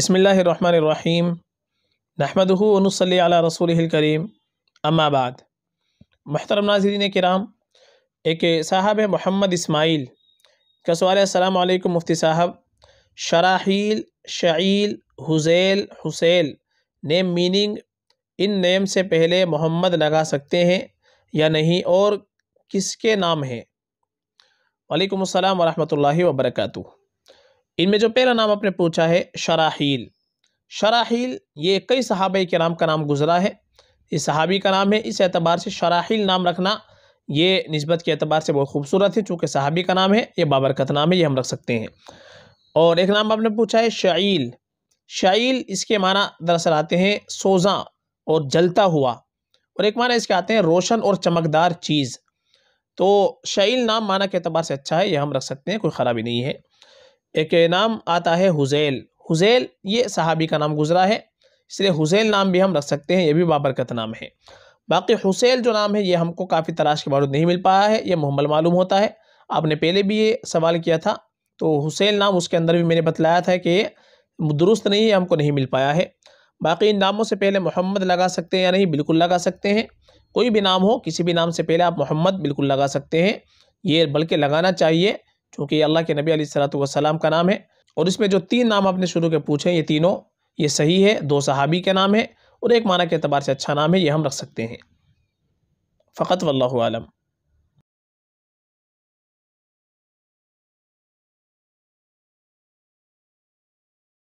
बसमीम अला रसूल करीम अम्माबाद महतरम नाजरीन कराम एक साहब मोहम्मद इस्माइल का सवाल मुफ्ती साहब Sharahil Shail Huzail Husail name meaning in name से पहले मोहम्मद लगा सकते हैं या नहीं और किसके नाम हैं वालेकुम अस्सलाम वरहमतुल्लाहि इनमें जो पहला नाम आपने पूछा है शराहील शराहील ये कई सहाब नाम का नाम गुजरा है इस सहाबी का नाम है इस एतबार से शराहील नाम रखना ये नस्बत के अतबार से बहुत खूबसूरत है चूँकि सहाबी का नाम है ये बाबरकत नाम है ये हम रख सकते हैं और एक नाम आपने पूछा है शाइल शाइल इसके माना दरअसल आते हैं सोज़ा और जलता हुआ और एक माना इसके आते हैं रोशन और चमकदार चीज़ तो शाइल नाम माना के अतबार से अच्छा है यह हम रख सकते हैं कोई ख़राबी नहीं है एक नाम आता है हुज़ैल हुज़ैल ये सहाबी का नाम गुजरा है इसलिए हुज़ैल नाम भी हम रख सकते हैं ये भी बाबरकत नाम है बाकी हुसैल जो नाम है ये हमको काफ़ी तलाश के बारूद नहीं मिल पाया है ये मुहम्मल मालूम होता है आपने पहले भी ये सवाल किया था तो हुसैल नाम उसके अंदर भी मैंने बतलाया था कि ये दुरुस्त नहीं है हमको नहीं मिल पाया है बाकी इन नामों से पहले मोहम्मद लगा सकते हैं या नहीं बिल्कुल लगा सकते हैं कोई भी नाम हो किसी भी नाम से पहले आप मोहम्मद बिल्कुल लगा सकते हैं ये बल्कि लगाना चाहिए क्योंकि ये अल्लाह के नबी सलाम का नाम है और इसमें जो तीन नाम आपने शुरू के पूछे ये तीनों ये सही है दो सहाबी के नाम है और एक माना के अतबार से अच्छा नाम है ये हम रख सकते हैं फ़कत वल्लम